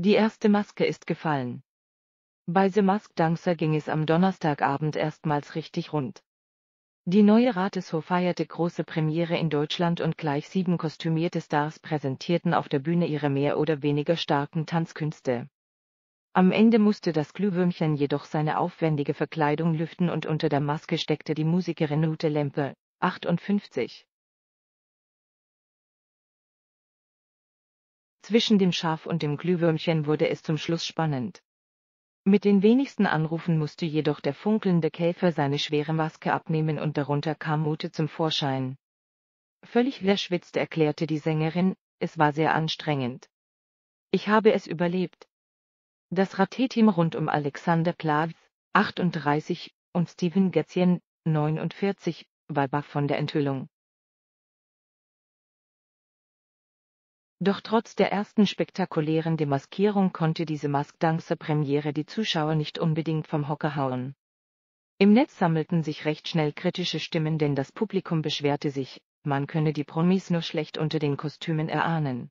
Die erste Maske ist gefallen. Bei The Mask Dancer ging es am Donnerstagabend erstmals richtig rund. Die neue Rateshow feierte große Premiere in Deutschland und gleich sieben kostümierte Stars präsentierten auf der Bühne ihre mehr oder weniger starken Tanzkünste. Am Ende musste das Glühwürmchen jedoch seine aufwendige Verkleidung lüften und unter der Maske steckte die Musikerin Ute Lempe, 58. Zwischen dem Schaf und dem Glühwürmchen wurde es zum Schluss spannend. Mit den wenigsten Anrufen musste jedoch der funkelnde Käfer seine schwere Maske abnehmen und darunter kam Mute zum Vorschein. Völlig verschwitzt erklärte die Sängerin, es war sehr anstrengend. Ich habe es überlebt. Das Rateteam rund um Alexander Platz, 38, und Steven Getzien, 49, war baff von der Enthüllung. Doch trotz der ersten spektakulären Demaskierung konnte diese Maskdancer-Premiere die Zuschauer nicht unbedingt vom Hocker hauen. Im Netz sammelten sich recht schnell kritische Stimmen, denn das Publikum beschwerte sich, man könne die Promis nur schlecht unter den Kostümen erahnen.